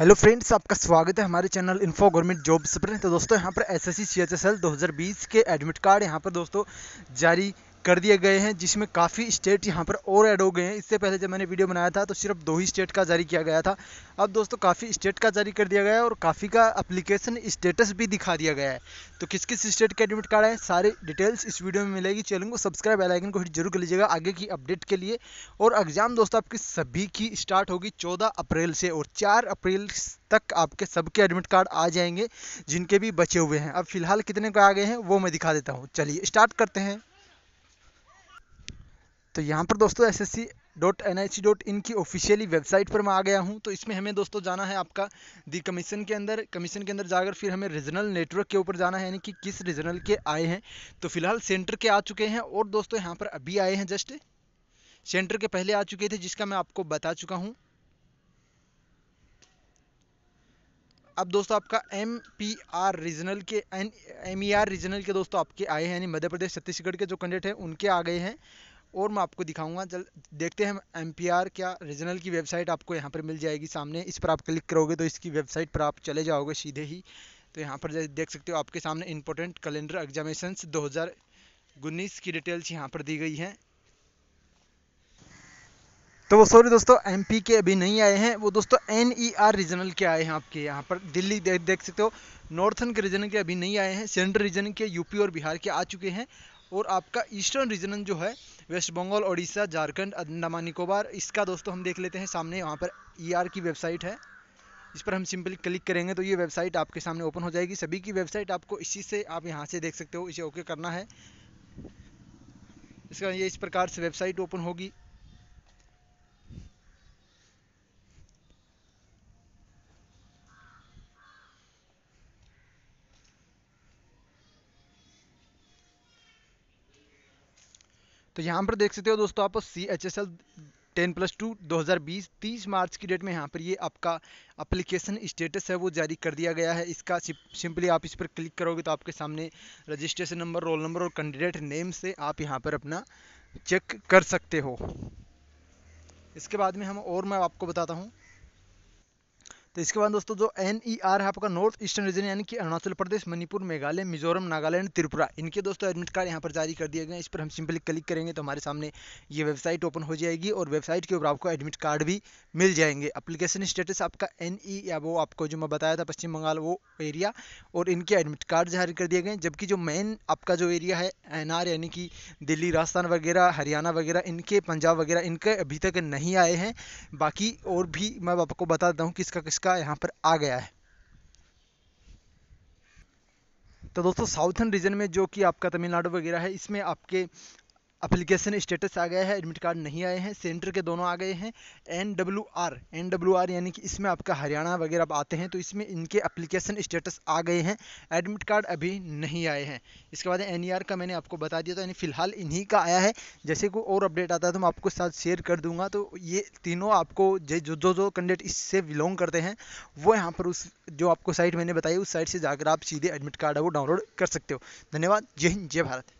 hello friends आपका स्वागत है हमारे चैनल इन्फो गवर्नमेंट जॉब्स पर तो दोस्तों यहाँ पर एसएससी सीएचएसएल 2020 के एडमिट कार्ड यहाँ पर दोस्तों जारी कर दिए गए हैं जिसमें काफ़ी स्टेट यहाँ पर और ऐड हो गए हैं इससे पहले जब मैंने वीडियो बनाया था तो सिर्फ दो ही स्टेट का जारी किया गया था अब दोस्तों काफ़ी स्टेट का जारी कर दिया गया है और काफ़ी का अप्लीकेशन स्टेटस भी दिखा दिया गया है तो किस किस स्टेट के एडमिट कार्ड है सारे डिटेल्स इस वीडियो में मिलेगी चैनल को सब्सक्राइब बेलाइकन को हिट जरूर कर लीजिएगा आगे की अपडेट के लिए और एग्ज़ाम दोस्तों आपकी सभी की स्टार्ट होगी चौदह अप्रैल से और चार अप्रैल तक आपके सबके एडमिट कार्ड आ जाएंगे जिनके भी बचे हुए हैं अब फिलहाल कितने का आ गए हैं वो मैं दिखा देता हूँ चलिए स्टार्ट करते हैं तो यहाँ पर दोस्तों S S C dot N I C dot in की ऑफिशियली वेबसाइट पर मैं आ गया हूँ तो इसमें हमें दोस्तों जाना है आपका दी कमीशन के अंदर कमीशन के अंदर जाकर फिर हमें रीजनल नेटवर्क के ऊपर जाना है यानी कि किस रीजनल के आए हैं तो फिलहाल सेंटर के आ चुके हैं और दोस्तों यहाँ पर अभी आए हैं जस्ट सेंटर के पहले आ चुके थे जिसका मैं आपको बता चुका हूँ अब दोस्तों आपका एम पी आर रीजनल के N M E R regional के दोस्तों आपके आए हैं यानी मध्य प्रदेश छत्तीसगढ़ के जो कैंडिडेट हैं उनके आ गए हैं और मैं आपको दिखाऊंगा जल देखते हैं एम क्या रीजनल की वेबसाइट आपको यहाँ पर मिल जाएगी सामने इस पर आप क्लिक करोगे तो इसकी वेबसाइट पर आप चले जाओगे सीधे ही तो यहाँ पर देख सकते हो आपके सामने इंपॉर्टेंट कैलेंडर हजार उन्नीस की डिटेल्स यहाँ पर दी गई हैं तो वो सॉरी दोस्तों एमपी के अभी नहीं आए हैं वो दोस्तों एन ई आर रीजनल के आए हैं आपके यहाँ पर दिल्ली देख देख सकते हो नॉर्थन के रीजन के अभी नहीं आए हैं सेंट्रल रीजन के यूपी और बिहार के आ चुके हैं और आपका ईस्टर्न रीजन जो है वेस्ट बंगाल उड़ीसा झारखंड अंडमान निकोबार इसका दोस्तों हम देख लेते हैं सामने वहाँ पर ई e की वेबसाइट है इस पर हम सिंपली क्लिक करेंगे तो ये वेबसाइट आपके सामने ओपन हो जाएगी सभी की वेबसाइट आपको इसी से आप यहाँ से देख सकते हो इसे ओके करना है इसका ये इस प्रकार से वेबसाइट ओपन होगी तो यहाँ पर देख सकते हो दोस्तों आप C H S L ten plus two दो हज़ार बीस तीस मार्च की डेट में यहाँ पर ये आपका अप्लीकेशन स्टेटस है वो जारी कर दिया गया है इसका सिंपली आप इस पर क्लिक करोगे तो आपके सामने रजिस्ट्रेशन नंबर रोल नंबर और कैंडिडेट नेम से आप यहाँ पर अपना चेक कर सकते हो इसके बाद में हम और मैं आपको बताता हूँ तो इसके बाद दोस्तों जो एन ई आर है आपका नॉर्थ ईस्टर्न रीजन यानी कि अरुणाचल प्रदेश मणिपुर मेघालय मिजोरम नागालैंड त्रिपुरा इनके दोस्तों एडमिट कार्ड यहाँ पर जारी कर दिए गए इस पर हम सिंपली क्लिक करेंगे तो हमारे सामने ये वेबसाइट ओपन हो जाएगी और वेबसाइट के ऊपर आपको एडमिट कार्ड भी मिल जाएंगे अप्लीकेशन स्टेटस आपका एन ई e या वो आपको जो मैं बताया था पश्चिम बंगाल वो एरिया और इनके एडमिट कार्ड जारी कर दिए गए जबकि जो मेन आपका जो एरिया है एन आर e यानी कि दिल्ली राजस्थान वगैरह हरियाणा वगैरह इनके पंजाब वगैरह इनके अभी तक नहीं आए हैं बाकी और भी मैं आपको बता देता हूँ किसका किसका का यहाँ पर आ गया है तो दोस्तों साउथर्न रीजन में जो कि आपका तमिलनाडु वगैरह है इसमें आपके अप्लीकेशन स्टेटस आ गया है एडमिट कार्ड नहीं आए हैं सेंटर के दोनों आ गए हैं N W R N W R यानी कि इसमें आपका हरियाणा वगैरह आते हैं तो इसमें इनके अप्लीकेशन स्टेटस आ गए हैं एडमिट कार्ड अभी नहीं आए हैं इसके बाद एन ई आर का मैंने आपको बता दिया था यानी फिलहाल इन्हीं का आया है जैसे कोई और अपडेट आता है तो मैं आपको साथ शेयर कर दूंगा तो ये तीनों आपको जो जो जो कैंडिडेट इससे बिलोंग करते हैं वो यहाँ पर उस जो आपको साइट मैंने बताई उस साइट से जाकर आप सीधे एडमिट कार्ड है वो डाउनलोड कर सकते हो धन्यवाद जय हिंद जय भारत